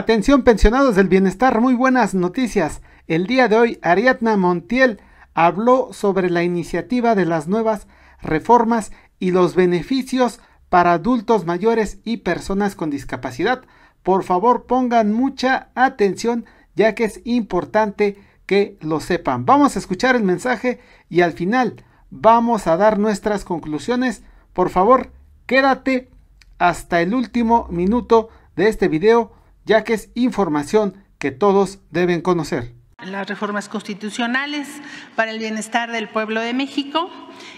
Atención pensionados del bienestar, muy buenas noticias. El día de hoy Ariadna Montiel habló sobre la iniciativa de las nuevas reformas y los beneficios para adultos mayores y personas con discapacidad. Por favor, pongan mucha atención ya que es importante que lo sepan. Vamos a escuchar el mensaje y al final vamos a dar nuestras conclusiones. Por favor, quédate hasta el último minuto de este video ya que es información que todos deben conocer. Las reformas constitucionales para el bienestar del pueblo de México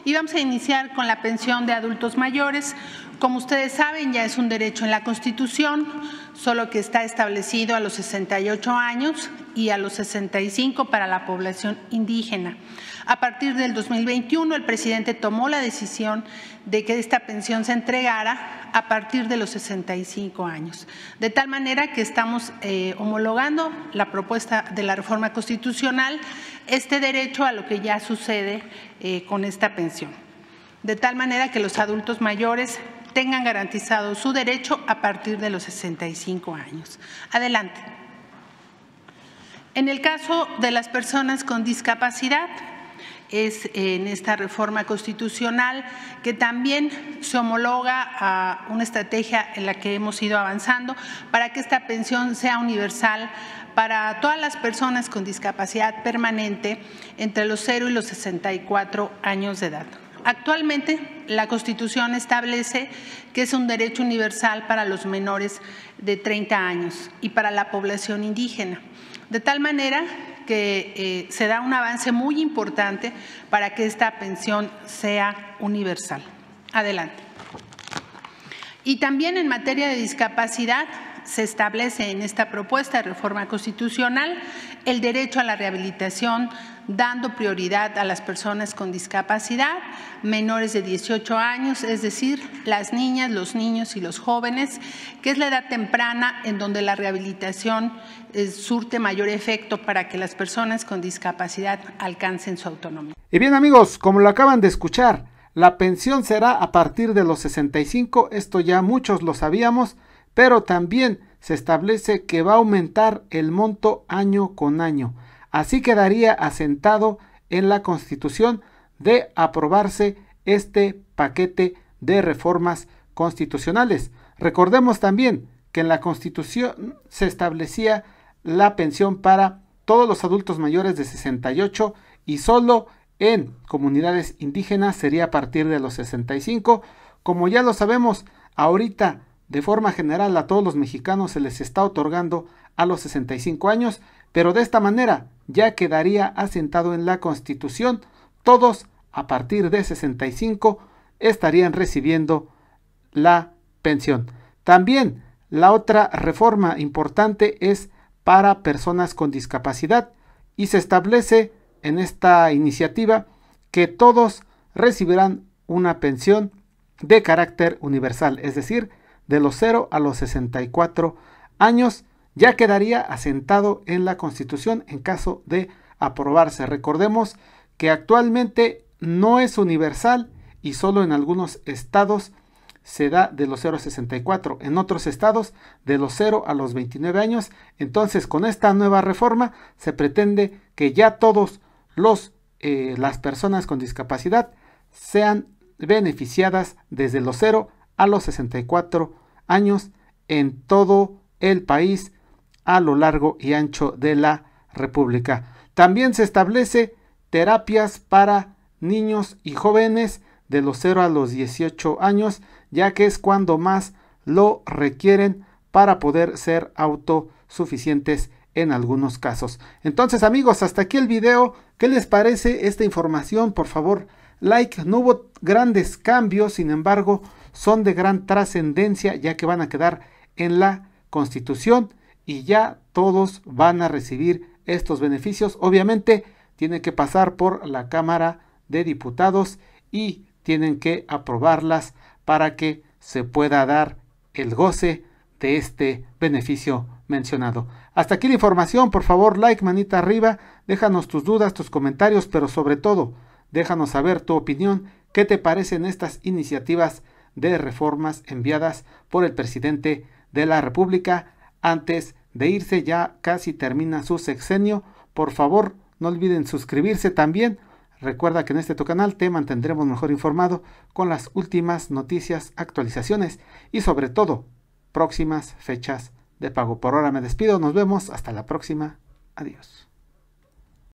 y vamos a iniciar con la pensión de adultos mayores. Como ustedes saben, ya es un derecho en la Constitución, solo que está establecido a los 68 años y a los 65 para la población indígena. A partir del 2021, el presidente tomó la decisión de que esta pensión se entregara a partir de los 65 años. De tal manera que estamos eh, homologando la propuesta de la reforma constitucional, este derecho a lo que ya sucede eh, con esta pensión. De tal manera que los adultos mayores tengan garantizado su derecho a partir de los 65 años. Adelante. En el caso de las personas con discapacidad, es en esta reforma constitucional que también se homologa a una estrategia en la que hemos ido avanzando para que esta pensión sea universal para todas las personas con discapacidad permanente entre los 0 y los 64 años de edad. Actualmente, la Constitución establece que es un derecho universal para los menores de 30 años y para la población indígena, de tal manera que eh, se da un avance muy importante para que esta pensión sea universal. Adelante. Y también en materia de discapacidad, se establece en esta propuesta de reforma constitucional el derecho a la rehabilitación dando prioridad a las personas con discapacidad, menores de 18 años, es decir, las niñas, los niños y los jóvenes, que es la edad temprana en donde la rehabilitación eh, surte mayor efecto para que las personas con discapacidad alcancen su autonomía. Y bien amigos, como lo acaban de escuchar, la pensión será a partir de los 65, esto ya muchos lo sabíamos, pero también se establece que va a aumentar el monto año con año. Así quedaría asentado en la Constitución de aprobarse este paquete de reformas constitucionales. Recordemos también que en la Constitución se establecía la pensión para todos los adultos mayores de 68 y solo en comunidades indígenas sería a partir de los 65. Como ya lo sabemos, ahorita de forma general a todos los mexicanos se les está otorgando a los 65 años, pero de esta manera ya quedaría asentado en la Constitución, todos a partir de 65 estarían recibiendo la pensión. También la otra reforma importante es para personas con discapacidad y se establece en esta iniciativa que todos recibirán una pensión de carácter universal, es decir, de los 0 a los 64 años ya quedaría asentado en la Constitución en caso de aprobarse. Recordemos que actualmente no es universal y solo en algunos estados se da de los 0 a 64, en otros estados de los 0 a los 29 años. Entonces, con esta nueva reforma se pretende que ya todos los eh, las personas con discapacidad sean beneficiadas desde los 0 a los 64 años en todo el país a lo largo y ancho de la República. También se establece terapias para niños y jóvenes de los 0 a los 18 años, ya que es cuando más lo requieren para poder ser autosuficientes en algunos casos. Entonces amigos, hasta aquí el video. ¿Qué les parece esta información? Por favor, like. No hubo grandes cambios, sin embargo, son de gran trascendencia ya que van a quedar en la Constitución y ya todos van a recibir estos beneficios. Obviamente tienen que pasar por la Cámara de Diputados y tienen que aprobarlas para que se pueda dar el goce de este beneficio mencionado. Hasta aquí la información, por favor, like, manita arriba, déjanos tus dudas, tus comentarios, pero sobre todo, déjanos saber tu opinión, qué te parecen estas iniciativas de reformas enviadas por el presidente de la República antes de irse ya casi termina su sexenio. Por favor, no olviden suscribirse también. Recuerda que en este tu canal te mantendremos mejor informado con las últimas noticias, actualizaciones y sobre todo próximas fechas de pago. Por ahora me despido, nos vemos, hasta la próxima, adiós.